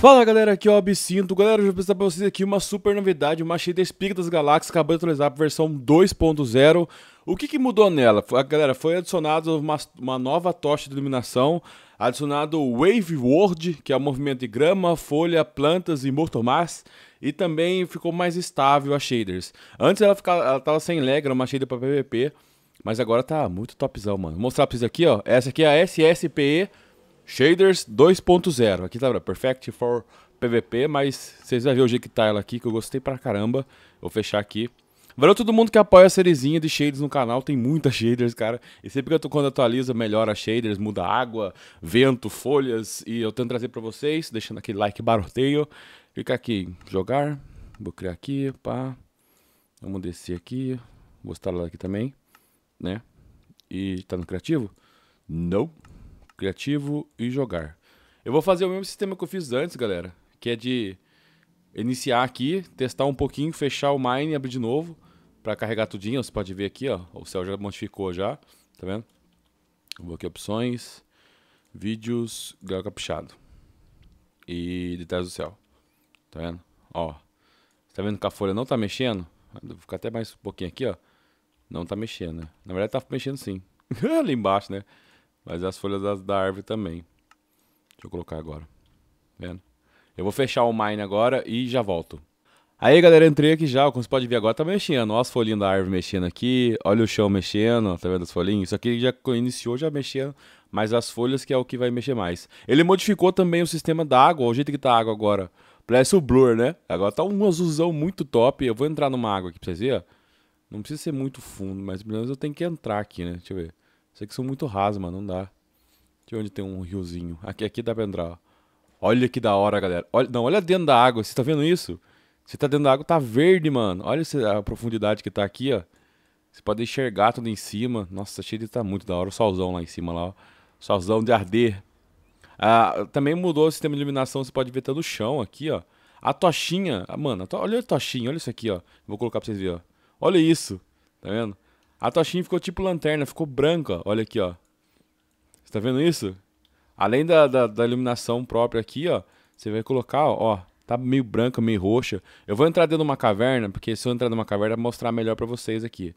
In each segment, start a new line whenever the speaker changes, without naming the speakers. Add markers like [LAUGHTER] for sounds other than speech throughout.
Fala galera, aqui é o Absinto. Galera, eu vou apresentar pra vocês aqui uma super novidade, uma cheia de das Galáxias, acabou de atualizar a versão 2.0. O que, que mudou nela? A, galera, foi adicionado uma, uma nova tocha de iluminação, adicionado Wave World, que é o movimento de grama, folha, plantas e mortomás, e também ficou mais estável a shaders. Antes ela, ficava, ela tava sem lag, era uma shader pra PVP, mas agora tá muito topzão, mano. Vou mostrar pra vocês aqui, ó. Essa aqui é a SSPE Shaders 2.0. Aqui tá Perfect for PVP, mas vocês vão ver o jeito que tá ela aqui, que eu gostei pra caramba. Vou fechar aqui. Valeu todo mundo que apoia a serezinha de shaders no canal, tem muitas shaders, cara. E sempre que eu tô, quando atualiza, melhora shaders, muda água, vento, folhas, e eu tento trazer pra vocês, deixando aquele like baroteio. Clica aqui, jogar, vou criar aqui, pá. Vamos descer aqui, vou lá aqui também, né? E tá no criativo? Não criativo e jogar. Eu vou fazer o mesmo sistema que eu fiz antes, galera, que é de iniciar aqui, testar um pouquinho, fechar o mine e abrir de novo para carregar tudinho. Você pode ver aqui, ó, o céu já modificou já, tá vendo? Vou aqui opções, vídeos, grau caprichado e detalhes do céu, tá vendo? Ó, tá vendo que a folha não tá mexendo? Vou ficar até mais um pouquinho aqui, ó. Não tá mexendo, né? Na verdade tá mexendo sim. [LAUGHS] Ali embaixo, né? Mas as folhas das, da árvore também. Deixa eu colocar agora. Vendo? Eu vou fechar o mine agora e já volto. Aí, galera, entrei aqui já. Como você pode ver agora, tá mexendo. Olha as folhinhas da árvore mexendo aqui. Olha o chão mexendo. Tá vendo as folhinhas? Isso aqui já iniciou já mexendo. Mas as folhas que é o que vai mexer mais. Ele modificou também o sistema da água. O jeito que tá a água agora. Parece o Blur, né? Agora tá um azulzão muito top. Eu vou entrar numa água aqui pra vocês verem, Não precisa ser muito fundo, mas pelo menos eu tenho que entrar aqui, né? Deixa eu ver. Isso aqui são muito raso, mano. Não dá. Aqui onde tem um riozinho. Aqui, aqui dá pra entrar, ó. Olha que da hora, galera. Olha, não, olha dentro da água. Você tá vendo isso? Você tá dentro da água, tá verde, mano. Olha a profundidade que tá aqui, ó. Você pode enxergar tudo em cima. Nossa, cheio de tá muito da hora. O solzão lá em cima, lá, ó. Solzão de arder. Ah, também mudou o sistema de iluminação. Você pode ver até no chão aqui, ó. A tochinha, ah, mano, a to... olha a tochinha, olha isso aqui, ó. Vou colocar pra vocês verem, ó. Olha isso, tá vendo? A tochinha ficou tipo lanterna, ficou branca. Olha aqui, ó. Você tá vendo isso? Além da, da, da iluminação própria aqui, ó. Você vai colocar, ó, Tá meio branca, meio roxa. Eu vou entrar dentro de uma caverna, porque se eu entrar numa caverna, vou mostrar melhor pra vocês aqui.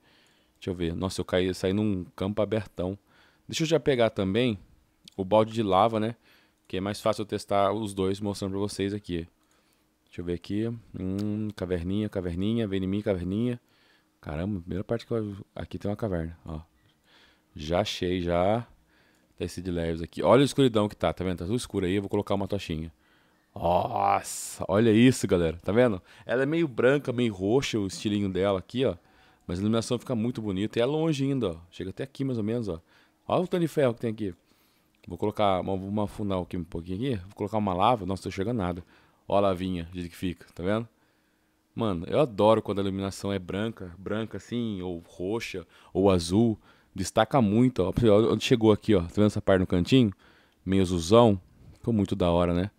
Deixa eu ver. Nossa, eu caí, eu saí num campo abertão. Deixa eu já pegar também o balde de lava, né? Que é mais fácil eu testar os dois mostrando pra vocês aqui. Deixa eu ver aqui. Hum, caverninha, caverninha. Vem em mim, caverninha. Caramba, primeira parte que eu... Aqui tem uma caverna, ó. Já achei, já. Desci tá de leves aqui. Olha a escuridão que tá, tá vendo? Tá tudo escuro aí, eu vou colocar uma tochinha. Nossa, olha isso, galera. Tá vendo? Ela é meio branca, meio roxa o estilinho dela aqui, ó. Mas a iluminação fica muito bonita. E é longe ainda, ó. Chega até aqui mais ou menos, ó. Olha o tanto de ferro que tem aqui. Vou colocar uma, uma funal aqui um pouquinho aqui. Vou colocar uma lava. Nossa, não tô nada. Ó a lavinha, do jeito que fica, tá vendo? Mano, eu adoro quando a iluminação é branca, branca assim, ou roxa, ou azul. Destaca muito, ó. Onde chegou aqui, ó. Tá vendo essa parte no cantinho? Meio azulzão. Ficou muito da hora, né?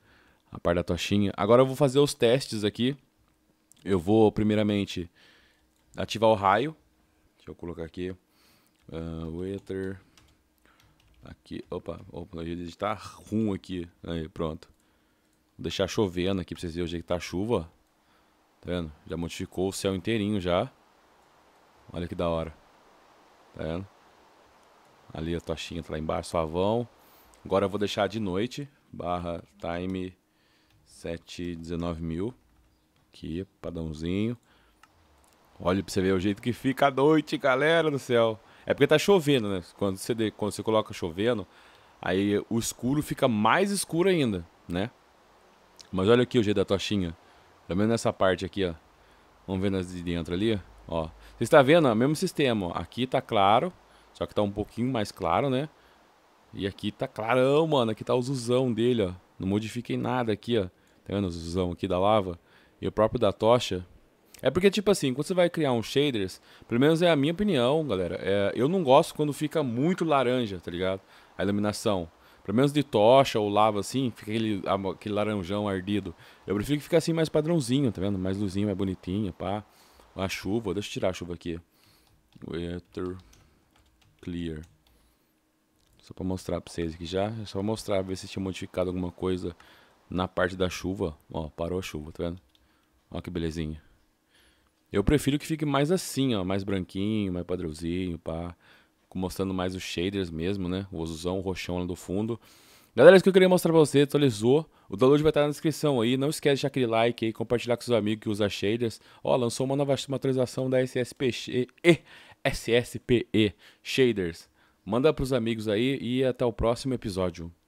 A parte da tochinha. Agora eu vou fazer os testes aqui. Eu vou, primeiramente, ativar o raio. Deixa eu colocar aqui. Uh, Waiter. Aqui, opa, opa, eu ia digitar tá rum aqui. Aí, pronto. Vou deixar chovendo aqui pra vocês verem onde jeito que tá a chuva. Tá vendo? Já modificou o céu inteirinho já. Olha que da hora. Tá vendo? Ali a tochinha tá lá embaixo, suavão. Agora eu vou deixar de noite. Barra time mil. Aqui, padrãozinho. Olha pra você ver o jeito que fica a noite, galera do céu. É porque tá chovendo, né? Quando você, de, quando você coloca chovendo, aí o escuro fica mais escuro ainda, né? Mas olha aqui o jeito da tochinha. Pelo menos nessa parte aqui, ó. Vamos ver nas de dentro ali, ó. Você está vendo, ó, mesmo sistema, ó. Aqui tá claro, só que tá um pouquinho mais claro, né? E aqui tá clarão, mano. Aqui tá o zuzão dele, ó. Não modifiquei nada aqui, ó. Tá vendo o zuzão aqui da lava? E o próprio da tocha. É porque, tipo assim, quando você vai criar um shaders, pelo menos é a minha opinião, galera. É, eu não gosto quando fica muito laranja, tá ligado? A iluminação pelo menos de tocha ou lava assim, fica aquele, aquele laranjão ardido. Eu prefiro que fique assim mais padrãozinho, tá vendo? Mais luzinho, mais bonitinha, pá. A chuva, deixa eu tirar a chuva aqui. Weather Clear. Só pra mostrar pra vocês aqui já, é só mostrar, ver se tinha modificado alguma coisa na parte da chuva. Ó, parou a chuva, tá vendo? Ó que belezinha. Eu prefiro que fique mais assim, ó, mais branquinho, mais padrãozinho, pá mostrando mais os shaders mesmo, né? O azulzão, o roxão lá do fundo. Galera, isso que eu queria mostrar pra você, atualizou. O download vai estar na descrição aí. Não esquece de deixar aquele like aí, compartilhar com seus amigos que usam shaders. Ó, lançou uma nova uma atualização da SSPE, SSPE Shaders. Manda pros amigos aí e até o próximo episódio.